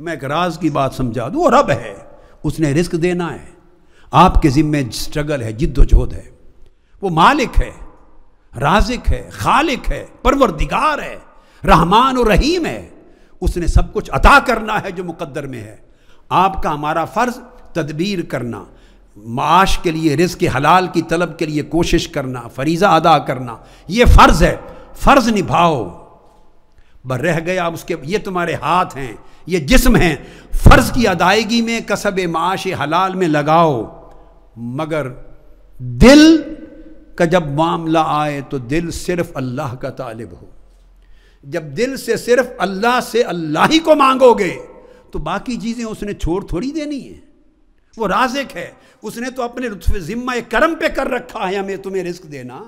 मैं एक राज की बात समझा दूँ रब है उसने रिस्क देना है आपके ज़िम्मे स्ट्रगल है जिद्दोजहद है वो मालिक है राजिक है खालिक है परवरदिगार है रहमान और रहीम है उसने सब कुछ अता करना है जो मुकद्दर में है आपका हमारा फ़र्ज़ तदबीर करना माश के लिए रिस्क हलाल की तलब के लिए कोशिश करना फरीज़ा अदा करना ये फ़र्ज़ है फ़र्ज़ निभाओ बर रह गया उसके ये तुम्हारे हाथ हैं ये जिस्म हैं फ़र्ज़ की अदायगी में कसब माश हलाल में लगाओ मगर दिल का जब मामला आए तो दिल सिर्फ अल्लाह का तालिब हो जब दिल से सिर्फ अल्लाह से अल्लाह ही को मांगोगे तो बाकी चीज़ें उसने छोड़ थोड़ी देनी है वो राजिक है उसने तो अपने ज़िम्मा करम पे कर रखा है हमें तुम्हें रिस्क देना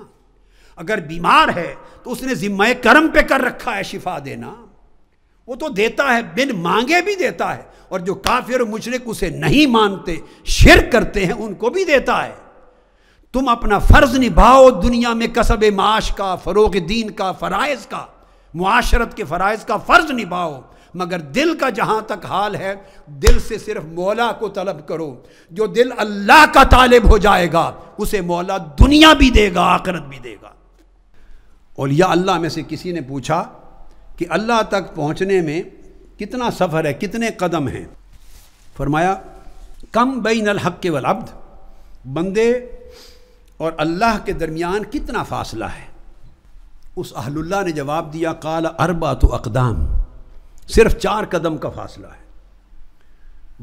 अगर बीमार है तो उसने जिम्मे कर्म पे कर रखा है शिफा देना वो तो देता है बिन मांगे भी देता है और जो काफिर मुशरक उसे नहीं मानते शिर करते हैं उनको भी देता है तुम अपना फ़र्ज़ निभाओ दुनिया में कसब माश का फ़रोग दीन का फरज का माशरत के फ़राइज़ का फ़र्ज़ निभाओ मगर दिल का जहां तक हाल है दिल से सिर्फ मौला को तलब करो जो दिल अल्लाह का तालिब हो जाएगा उसे मौला दुनिया भी देगा आखरत भी देगा औलिया अल्लाह में से किसी ने पूछा कि अल्लाह तक पहुंचने में कितना सफ़र है कितने कदम हैं फरमाया कम बई नल हक के वलब्द बंदे और अल्लाह के दरमियान कितना फासला है उस अहलुल्ला ने जवाब दिया काल अरबा तो अकदाम सिर्फ चार कदम का फासला है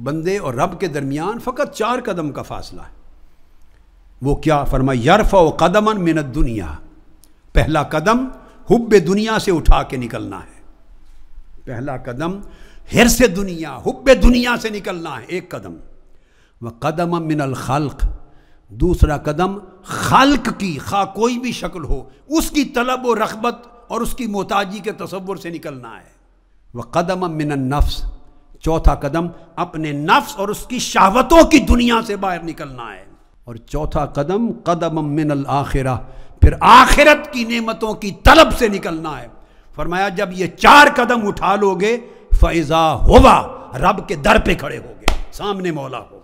बंदे और रब के दरमियान फ़कत चार कदम का फासला है वो क्या फरमा यरफ़ व कदमन मिनत दुनिया पहला कदम हुब दुनिया से उठा के निकलना है पहला कदम हिर से दुनिया हुब दुनिया से निकलना है एक कदम वह कदम मिनल खल्क दूसरा कदम खल्क की खा कोई भी शक्ल हो उसकी तलब व रखबत और उसकी मोताजी के तस्वुर से निकलना है वह कदम मिन नफ्स चौथा कदम अपने नफ्स और उसकी शहावतों की दुनिया से बाहर निकलना है और चौथा कदम कदम मिनल आखिरा फिर आखिरत की नेमतों की तलब से निकलना है फरमाया जब ये चार कदम उठा लोगे फैज़ा होवा रब के दर पे खड़े होगे सामने मौला हो